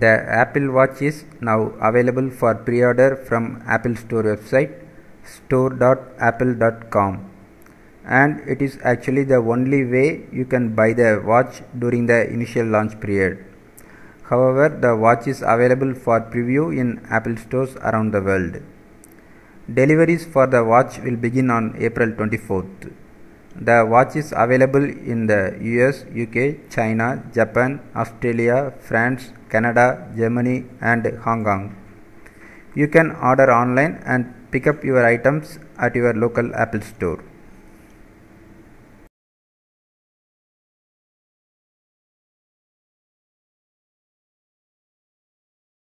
The Apple Watch is now available for pre-order from Apple Store website store.apple.com and it is actually the only way you can buy the watch during the initial launch period. However, the watch is available for preview in Apple stores around the world. Deliveries for the watch will begin on April 24th. The watch is available in the US, UK, China, Japan, Australia, France, Canada, Germany, and Hong Kong. You can order online and pick up your items at your local Apple store.